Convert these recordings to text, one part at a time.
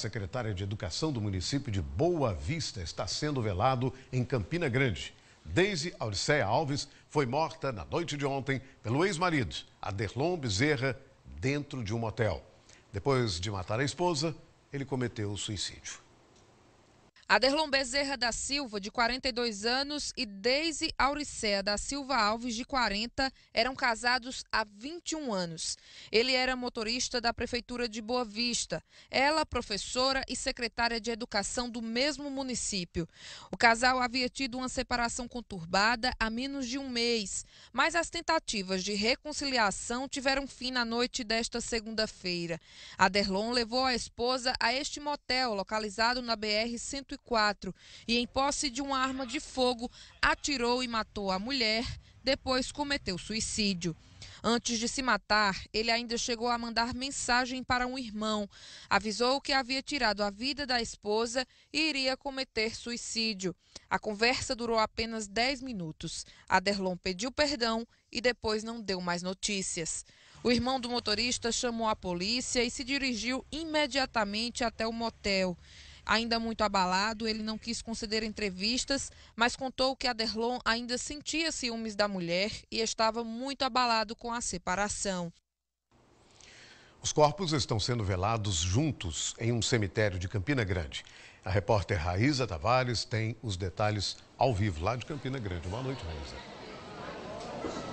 secretária de Educação do município de Boa Vista está sendo velado em Campina Grande. Deise Auricéia Alves foi morta na noite de ontem pelo ex-marido, Aderlon Bezerra, dentro de um motel. Depois de matar a esposa, ele cometeu o suicídio. Aderlon Bezerra da Silva, de 42 anos, e Deise Auricea da Silva Alves, de 40, eram casados há 21 anos. Ele era motorista da Prefeitura de Boa Vista, ela professora e secretária de Educação do mesmo município. O casal havia tido uma separação conturbada há menos de um mês, mas as tentativas de reconciliação tiveram fim na noite desta segunda-feira. Aderlon levou a esposa a este motel localizado na BR-140 e, em posse de uma arma de fogo, atirou e matou a mulher, depois cometeu suicídio. Antes de se matar, ele ainda chegou a mandar mensagem para um irmão. Avisou que havia tirado a vida da esposa e iria cometer suicídio. A conversa durou apenas 10 minutos. Aderlon pediu perdão e depois não deu mais notícias. O irmão do motorista chamou a polícia e se dirigiu imediatamente até o motel. Ainda muito abalado, ele não quis conceder entrevistas, mas contou que Aderlon ainda sentia ciúmes da mulher e estava muito abalado com a separação. Os corpos estão sendo velados juntos em um cemitério de Campina Grande. A repórter Raíza Tavares tem os detalhes ao vivo lá de Campina Grande. Boa noite, Raíza.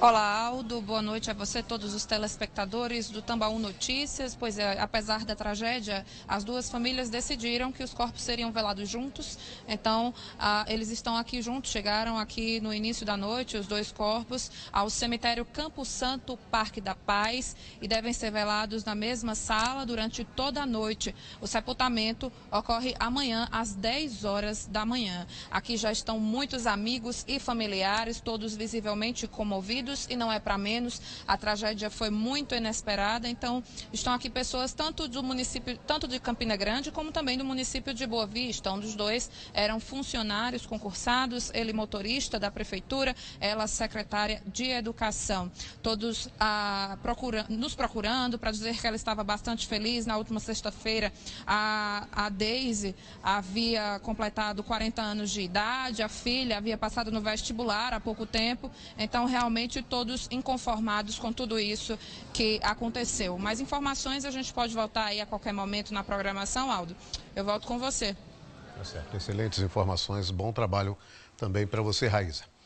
Olá, Aldo. Boa noite a você, todos os telespectadores do Tambaú Notícias. Pois é, apesar da tragédia, as duas famílias decidiram que os corpos seriam velados juntos. Então, ah, eles estão aqui juntos. Chegaram aqui no início da noite, os dois corpos, ao cemitério Campo Santo, Parque da Paz, e devem ser velados na mesma sala durante toda a noite. O sepultamento ocorre amanhã, às 10 horas da manhã. Aqui já estão muitos amigos e familiares, todos visivelmente comovidos e não é para menos. A tragédia foi muito inesperada, então estão aqui pessoas tanto do município, tanto de Campina Grande como também do município de Boa Vista. Um dos dois eram funcionários concursados, ele motorista da prefeitura, ela secretária de educação. Todos a ah, procura, nos procurando para dizer que ela estava bastante feliz. Na última sexta-feira, a, a Deise havia completado 40 anos de idade, a filha havia passado no vestibular há pouco tempo. Então, realmente, todos inconformados com tudo isso que aconteceu. Mais informações a gente pode voltar aí a qualquer momento na programação, Aldo. Eu volto com você. Tá certo. Excelentes informações, bom trabalho também para você, Raíssa.